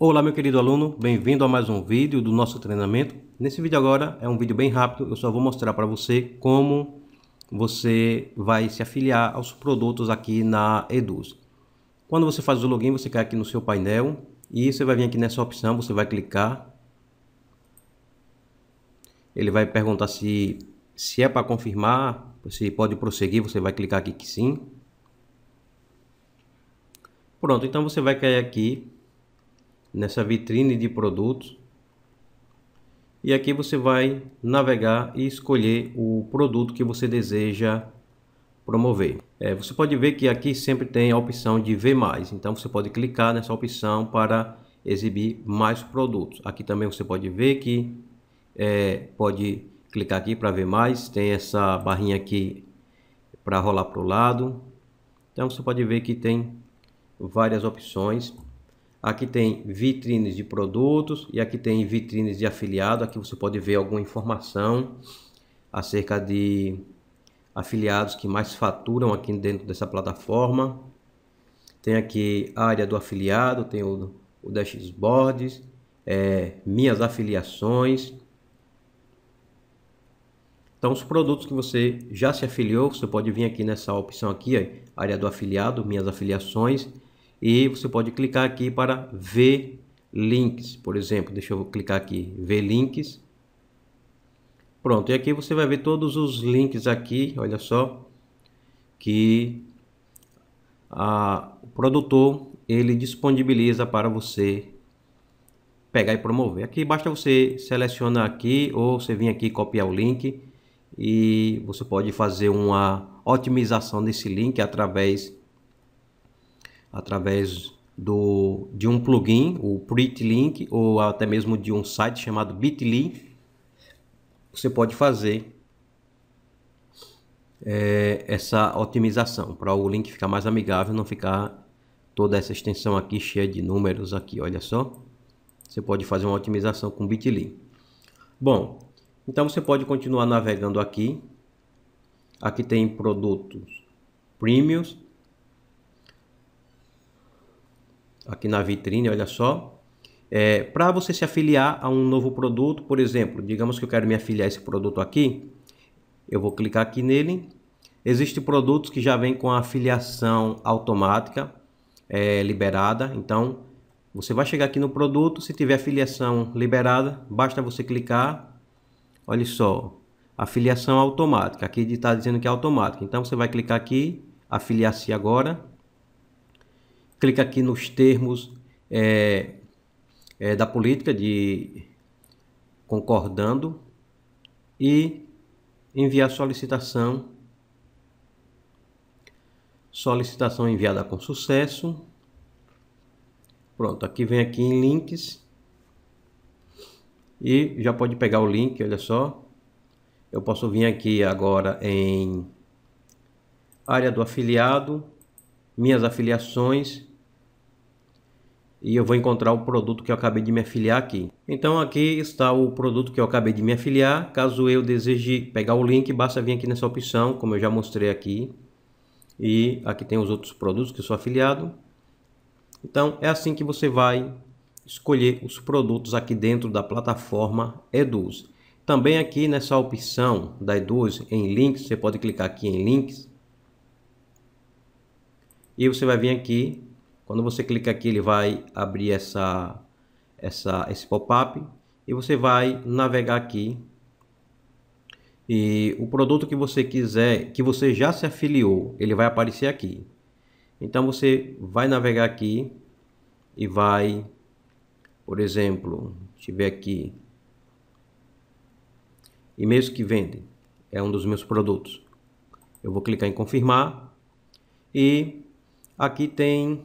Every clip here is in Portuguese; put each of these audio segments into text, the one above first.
Olá meu querido aluno, bem-vindo a mais um vídeo do nosso treinamento. Nesse vídeo agora é um vídeo bem rápido, eu só vou mostrar para você como você vai se afiliar aos produtos aqui na Eduz. Quando você faz o login, você cai aqui no seu painel e você vai vir aqui nessa opção, você vai clicar. Ele vai perguntar se, se é para confirmar, se pode prosseguir, você vai clicar aqui que sim. Pronto, então você vai cair aqui nessa vitrine de produtos. E aqui você vai navegar e escolher o produto que você deseja promover. É, você pode ver que aqui sempre tem a opção de ver mais, então você pode clicar nessa opção para exibir mais produtos. Aqui também você pode ver que é, pode clicar aqui para ver mais, tem essa barrinha aqui para rolar para o lado. Então você pode ver que tem várias opções Aqui tem vitrines de produtos e aqui tem vitrines de afiliado. Aqui você pode ver alguma informação acerca de afiliados que mais faturam aqui dentro dessa plataforma. Tem aqui a área do afiliado, tem o, o dashboard, é, minhas afiliações. Então, os produtos que você já se afiliou, você pode vir aqui nessa opção aqui, ó, área do afiliado, minhas afiliações e você pode clicar aqui para ver links, por exemplo. Deixa eu clicar aqui, ver links. Pronto, e aqui você vai ver todos os links aqui, olha só, que a, o produtor ele disponibiliza para você pegar e promover. Aqui basta você selecionar aqui ou você vir aqui copiar o link e você pode fazer uma otimização desse link através através do, de um plugin, o PrettyLink, ou até mesmo de um site chamado Bitly, você pode fazer é, essa otimização para o link ficar mais amigável, não ficar toda essa extensão aqui cheia de números aqui, olha só. Você pode fazer uma otimização com Bitly. Bom, então você pode continuar navegando aqui. Aqui tem produtos premiums aqui na vitrine, olha só. É, para você se afiliar a um novo produto, por exemplo, digamos que eu quero me afiliar a esse produto aqui, eu vou clicar aqui nele. Existem produtos que já vêm com a afiliação automática é, liberada, então você vai chegar aqui no produto, se tiver afiliação liberada, basta você clicar, olha só, afiliação automática, aqui está dizendo que é automática, então você vai clicar aqui, afiliar-se agora, clica aqui nos termos é, é, da política de concordando e enviar solicitação. Solicitação enviada com sucesso. Pronto, aqui vem aqui em links e já pode pegar o link, olha só. Eu posso vir aqui agora em área do afiliado, minhas afiliações e eu vou encontrar o produto que eu acabei de me afiliar aqui. Então aqui está o produto que eu acabei de me afiliar. Caso eu deseje pegar o link, basta vir aqui nessa opção, como eu já mostrei aqui. E aqui tem os outros produtos que eu sou afiliado. Então é assim que você vai escolher os produtos aqui dentro da plataforma Eduz. Também aqui nessa opção da Eduz em links, você pode clicar aqui em links e você vai vir aqui, quando você clica aqui, ele vai abrir essa, essa, esse pop-up e você vai navegar aqui. E o produto que você quiser, que você já se afiliou, ele vai aparecer aqui. Então você vai navegar aqui e vai, por exemplo, tiver aqui e-mails que vendem, é um dos meus produtos. Eu vou clicar em confirmar e Aqui tem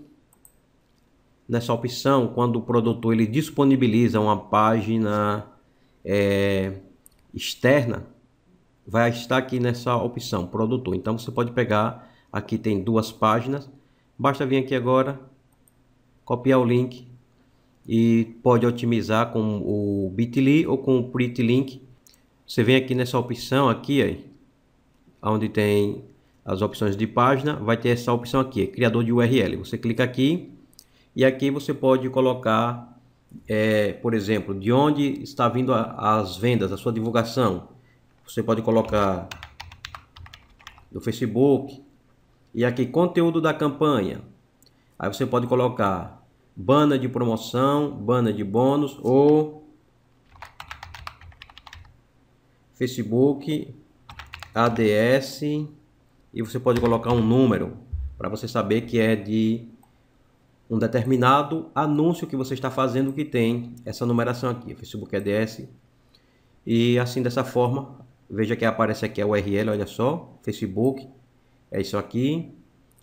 nessa opção quando o produtor ele disponibiliza uma página é, externa vai estar aqui nessa opção produtor então você pode pegar aqui tem duas páginas basta vir aqui agora copiar o link e pode otimizar com o bit.ly ou com o pretty link você vem aqui nessa opção aqui aí onde tem as opções de página, vai ter essa opção aqui, criador de URL. Você clica aqui e aqui você pode colocar, é, por exemplo, de onde está vindo a, as vendas, a sua divulgação. Você pode colocar do Facebook e aqui conteúdo da campanha. Aí você pode colocar banner de promoção, banner de bônus ou Facebook ADS e você pode colocar um número para você saber que é de um determinado anúncio que você está fazendo que tem essa numeração aqui, Facebook EDS. É e assim dessa forma, veja que aparece aqui a URL, olha só, Facebook, é isso aqui.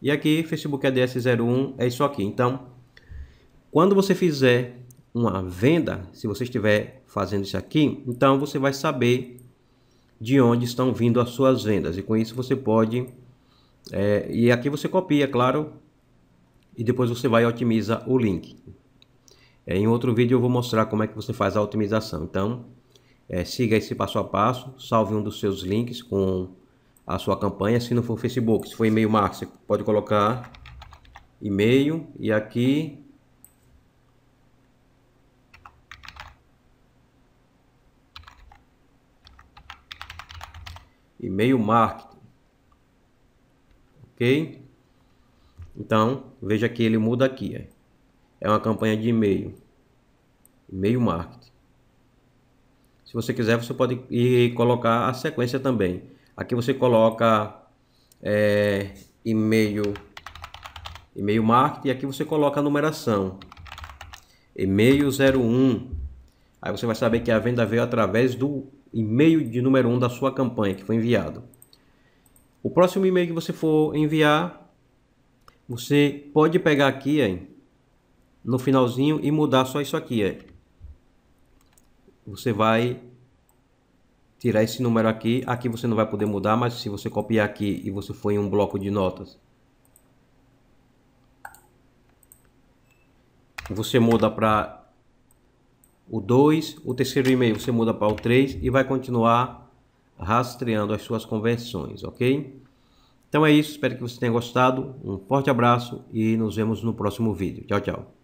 E aqui, Facebook EDS01, é, é isso aqui. Então, quando você fizer uma venda, se você estiver fazendo isso aqui, então você vai saber de onde estão vindo as suas vendas. E com isso você pode é, e aqui você copia, claro, e depois você vai e otimiza o link. É, em outro vídeo eu vou mostrar como é que você faz a otimização. Então, é, siga esse passo a passo, salve um dos seus links com a sua campanha. Se não for Facebook, se for e-mail marketing, você pode colocar e-mail e aqui e-mail marketing ok? Então, veja que ele muda aqui. É uma campanha de e-mail. E-mail marketing. Se você quiser, você pode ir colocar a sequência também. Aqui você coloca é, e-mail e-mail marketing e aqui você coloca a numeração. E-mail 01. Aí você vai saber que a venda veio através do e-mail de número 1 da sua campanha que foi enviado. O próximo e-mail que você for enviar, você pode pegar aqui hein, no finalzinho e mudar só isso aqui. hein. Você vai tirar esse número aqui. Aqui você não vai poder mudar, mas se você copiar aqui e você for em um bloco de notas, você muda para o 2, o terceiro e-mail você muda para o 3 e vai continuar rastreando as suas conversões, ok? Então é isso, espero que você tenha gostado. Um forte abraço e nos vemos no próximo vídeo. Tchau, tchau.